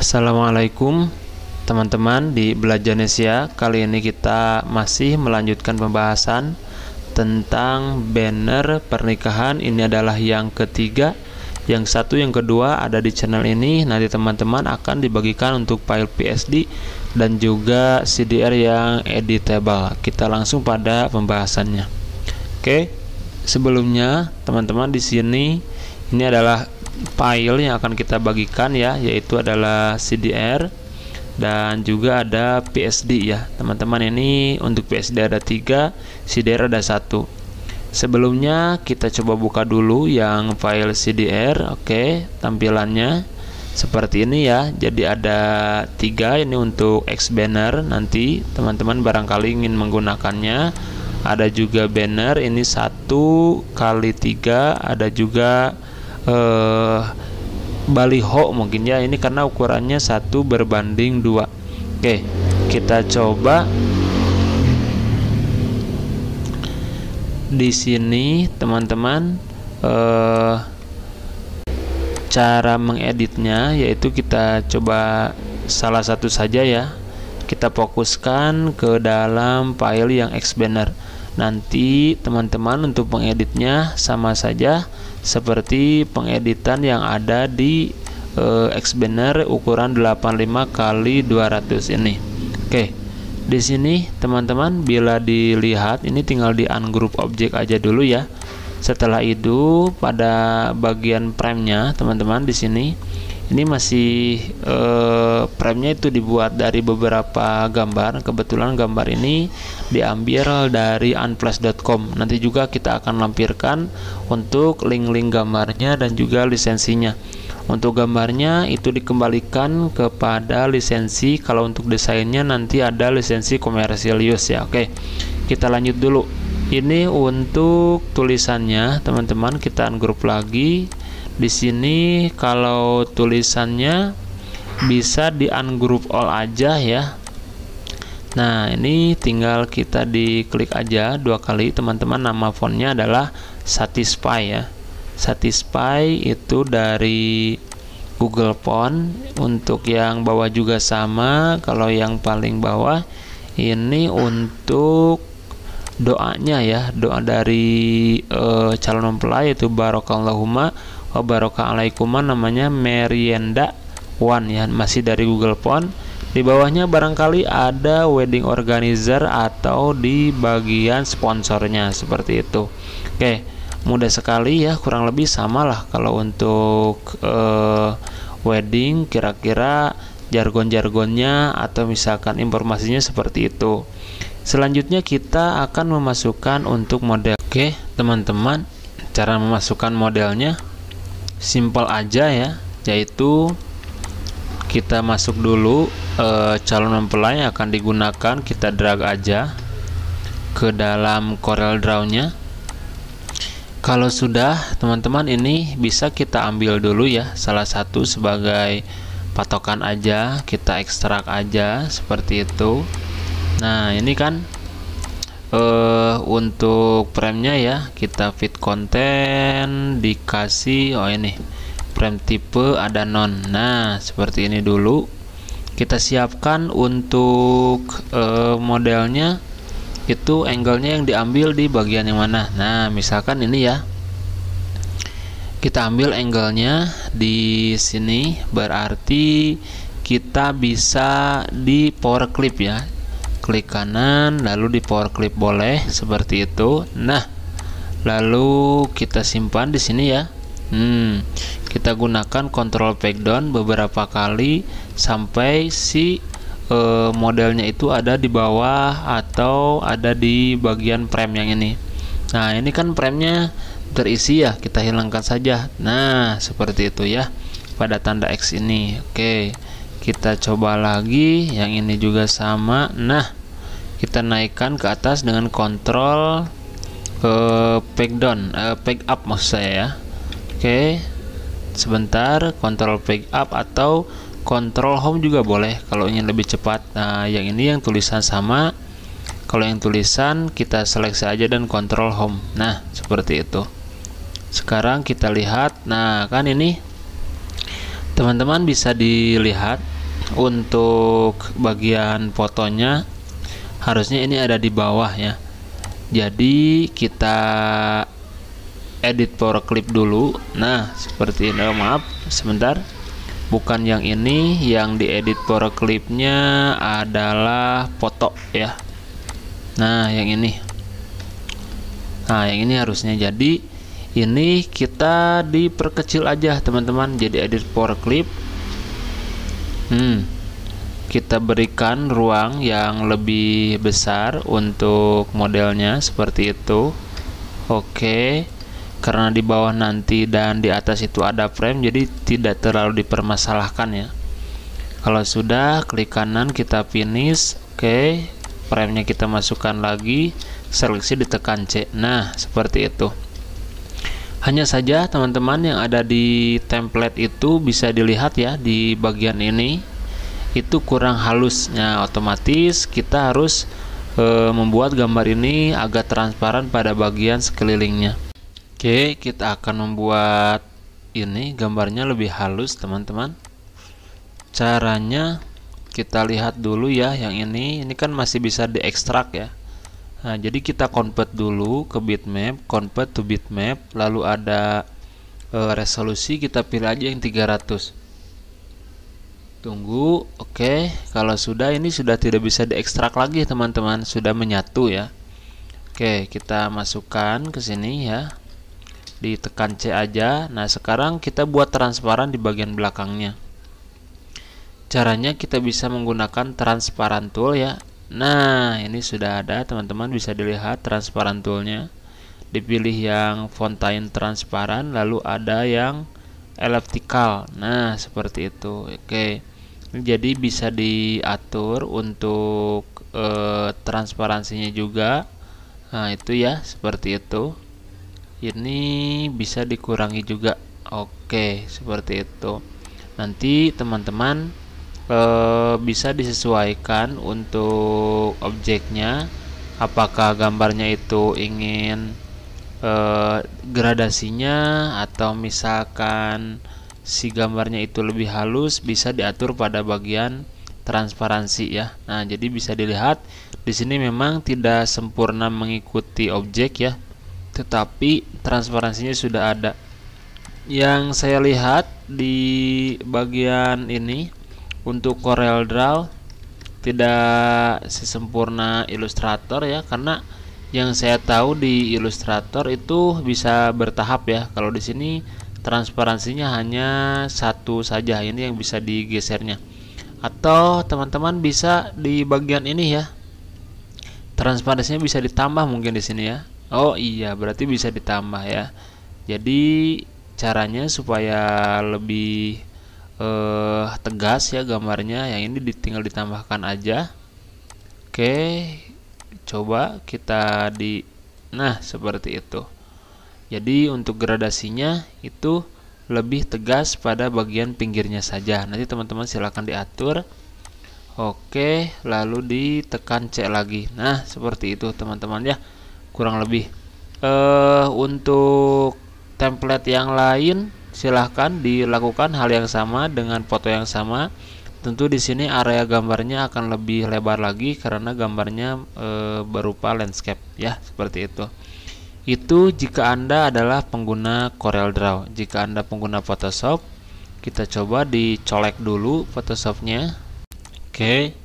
Assalamualaikum teman-teman di Belajar Indonesia Kali ini kita masih melanjutkan pembahasan tentang banner pernikahan Ini adalah yang ketiga Yang satu yang kedua ada di channel ini Nanti teman-teman akan dibagikan untuk file PSD Dan juga CDR yang editable Kita langsung pada pembahasannya Oke sebelumnya teman-teman di sini ini adalah file yang akan kita bagikan ya yaitu adalah CDR dan juga ada PSD ya teman-teman ini untuk PSD ada tiga CDR ada satu sebelumnya kita coba buka dulu yang file CDR oke tampilannya seperti ini ya jadi ada tiga ini untuk X banner nanti teman-teman barangkali ingin menggunakannya ada juga banner ini satu kali tiga ada juga eh, baliho mungkin ya ini karena ukurannya satu berbanding dua oke kita coba di sini teman-teman eh, cara mengeditnya yaitu kita coba salah satu saja ya kita fokuskan ke dalam file yang Xbanner nanti teman-teman untuk mengeditnya sama saja seperti pengeditan yang ada di e, eh, Xbanner ukuran 85 kali 200 ini. Oke. Di sini teman-teman bila dilihat ini tinggal di ungroup objek aja dulu ya. Setelah itu pada bagian prime-nya teman-teman di sini ini masih eh, frame-nya itu dibuat dari beberapa gambar kebetulan gambar ini diambil dari unplus.com. nanti juga kita akan lampirkan untuk link-link gambarnya dan juga lisensinya untuk gambarnya itu dikembalikan kepada lisensi kalau untuk desainnya nanti ada lisensi komersial use ya oke kita lanjut dulu ini untuk tulisannya teman-teman kita ungroup lagi di sini kalau tulisannya bisa di ungroup all aja ya. Nah, ini tinggal kita diklik aja dua kali teman-teman. Nama fontnya adalah Satisfy ya. Satisfy itu dari Google Font. Untuk yang bawah juga sama. Kalau yang paling bawah ini untuk doanya ya, doa dari e, calon mempelai yaitu barokallahumma wabarakatuh namanya Merienda One ya masih dari Google Phone. di bawahnya barangkali ada wedding organizer atau di bagian sponsornya seperti itu oke mudah sekali ya kurang lebih sama lah kalau untuk eh, wedding kira-kira jargon-jargonnya atau misalkan informasinya seperti itu selanjutnya kita akan memasukkan untuk model oke teman-teman cara memasukkan modelnya simple aja ya yaitu kita masuk dulu e, calon mempelai yang akan digunakan kita drag aja ke dalam Corel Draw-nya kalau sudah teman-teman ini bisa kita ambil dulu ya salah satu sebagai patokan aja kita ekstrak aja seperti itu nah ini kan uh, untuk premnya ya kita fit konten dikasih oh ini prem tipe ada non nah seperti ini dulu kita siapkan untuk uh, modelnya itu angle-nya yang diambil di bagian yang mana nah misalkan ini ya kita ambil angle-nya di sini berarti kita bisa di power clip ya klik kanan lalu di power clip boleh seperti itu nah lalu kita simpan di sini ya hmm, kita gunakan control down beberapa kali sampai si e, modelnya itu ada di bawah atau ada di bagian frame yang ini nah ini kan framenya terisi ya kita hilangkan saja nah seperti itu ya pada tanda X ini oke okay kita coba lagi yang ini juga sama nah kita naikkan ke atas dengan kontrol uh, eh, peg down uh, eh, peg up maksud saya ya oke okay. sebentar kontrol peg up atau kontrol home juga boleh kalau ingin lebih cepat nah yang ini yang tulisan sama kalau yang tulisan kita seleksi aja dan kontrol home nah seperti itu sekarang kita lihat nah kan ini teman-teman bisa dilihat untuk bagian fotonya harusnya ini ada di bawah ya jadi kita edit power clip dulu nah seperti ini oh, maaf sebentar bukan yang ini yang diedit power clipnya adalah foto ya nah yang ini nah yang ini harusnya jadi ini kita diperkecil aja teman-teman jadi edit power clip Hmm, kita berikan ruang yang lebih besar untuk modelnya seperti itu. Oke, karena di bawah nanti dan di atas itu ada frame, jadi tidak terlalu dipermasalahkan ya. Kalau sudah, klik kanan kita finish. Oke, frame-nya kita masukkan lagi, seleksi ditekan C. Nah, seperti itu. Hanya saja teman-teman yang ada di template itu bisa dilihat ya di bagian ini itu kurang halusnya otomatis kita harus e, membuat gambar ini agak transparan pada bagian sekelilingnya. Oke, kita akan membuat ini gambarnya lebih halus, teman-teman. Caranya kita lihat dulu ya yang ini. Ini kan masih bisa diekstrak ya. Nah, jadi kita convert dulu ke bitmap, convert to bitmap, lalu ada e, resolusi kita pilih aja yang 300. Tunggu, oke. Okay. Kalau sudah ini sudah tidak bisa diekstrak lagi, teman-teman, sudah menyatu ya. Oke, okay, kita masukkan ke sini ya. Ditekan C aja. Nah, sekarang kita buat transparan di bagian belakangnya. Caranya kita bisa menggunakan transparan tool ya Nah, ini sudah ada, teman-teman bisa dilihat transparan toolnya. Dipilih yang fontain transparan, lalu ada yang elliptical. Nah, seperti itu. Oke. Ini jadi bisa diatur untuk eh, transparansinya juga. Nah, itu ya, seperti itu. Ini bisa dikurangi juga. Oke, seperti itu. Nanti teman-teman Eh, bisa disesuaikan untuk objeknya apakah gambarnya itu ingin e, gradasinya atau misalkan si gambarnya itu lebih halus bisa diatur pada bagian transparansi ya. Nah, jadi bisa dilihat di sini memang tidak sempurna mengikuti objek ya, tetapi transparansinya sudah ada. Yang saya lihat di bagian ini untuk Corel Draw tidak sesempurna Illustrator ya karena yang saya tahu di Illustrator itu bisa bertahap ya. Kalau di sini transparansinya hanya satu saja, ini yang bisa digesernya. Atau teman-teman bisa di bagian ini ya. Transparansinya bisa ditambah mungkin di sini ya. Oh iya, berarti bisa ditambah ya. Jadi caranya supaya lebih eh, tegas ya gambarnya yang ini ditinggal ditambahkan aja oke coba kita di nah seperti itu jadi untuk gradasinya itu lebih tegas pada bagian pinggirnya saja nanti teman-teman silahkan diatur oke lalu ditekan C lagi nah seperti itu teman-teman ya kurang lebih eh untuk template yang lain Silahkan dilakukan hal yang sama dengan foto yang sama. Tentu di sini area gambarnya akan lebih lebar lagi karena gambarnya e, berupa landscape ya, seperti itu. Itu jika Anda adalah pengguna Corel Draw Jika Anda pengguna Photoshop, kita coba dicolek dulu Photoshopnya. Oke.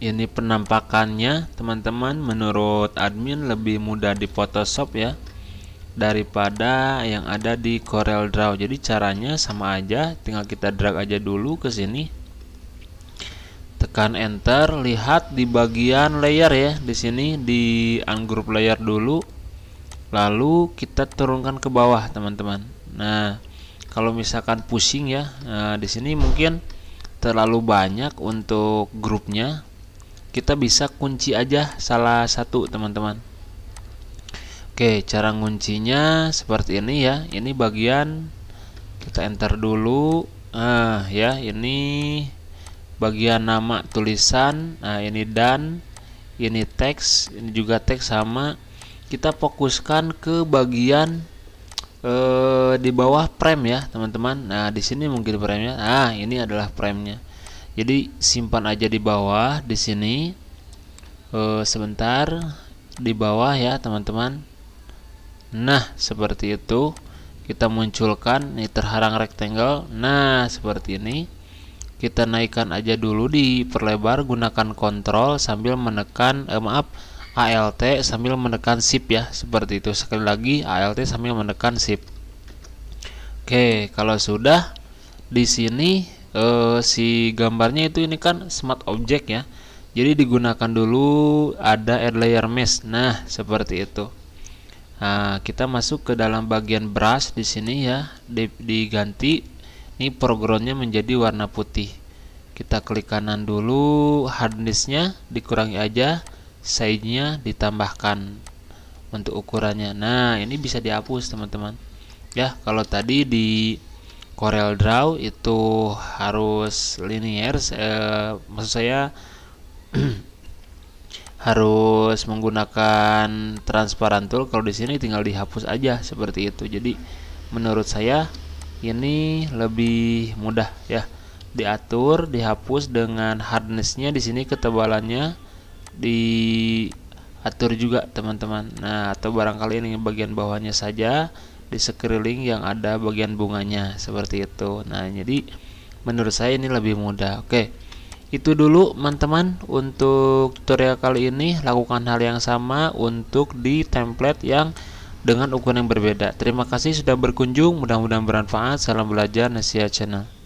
Ini penampakannya, teman-teman. Menurut admin lebih mudah di Photoshop ya daripada yang ada di Corel Draw. Jadi caranya sama aja, tinggal kita drag aja dulu ke sini. Tekan enter, lihat di bagian layer ya, di sini di ungroup layer dulu. Lalu kita turunkan ke bawah, teman-teman. Nah, kalau misalkan pusing ya, nah di sini mungkin terlalu banyak untuk grupnya. Kita bisa kunci aja salah satu, teman-teman Oke, cara nguncinya seperti ini ya. Ini bagian kita enter dulu. Nah, ya, ini bagian nama tulisan. Nah, ini dan, ini teks, ini juga teks sama. Kita fokuskan ke bagian eh, di bawah frame ya, teman-teman. Nah, di sini mungkin frame-nya. Nah, ini adalah frame Jadi simpan aja di bawah di sini. Eh, sebentar di bawah ya, teman-teman Nah, seperti itu. Kita munculkan ini terharang rectangle. Nah, seperti ini. Kita naikkan aja dulu di perlebar gunakan kontrol sambil menekan eh, maaf ALT sambil menekan shift ya, seperti itu. Sekali lagi ALT sambil menekan shift. Oke, kalau sudah di sini eh, si gambarnya itu ini kan smart object ya. Jadi digunakan dulu ada add layer mesh. Nah, seperti itu. Nah, kita masuk ke dalam bagian brush di sini ya, diganti ini foregroundnya menjadi warna putih. Kita klik kanan dulu, hardnessnya dikurangi aja, size-nya ditambahkan untuk ukurannya. Nah, ini bisa dihapus teman-teman. Ya, kalau tadi di Corel Draw itu harus linear, eh, maksud saya harus menggunakan transparan tool kalau di sini tinggal dihapus aja seperti itu jadi menurut saya ini lebih mudah ya diatur dihapus dengan hardnessnya di sini ketebalannya diatur juga teman-teman nah atau barangkali ini bagian bawahnya saja di sekeliling yang ada bagian bunganya seperti itu nah jadi menurut saya ini lebih mudah oke okay. Itu dulu teman-teman untuk tutorial kali ini lakukan hal yang sama untuk di template yang dengan ukuran yang berbeda. Terima kasih sudah berkunjung, mudah-mudahan bermanfaat. Salam belajar nasihat Channel.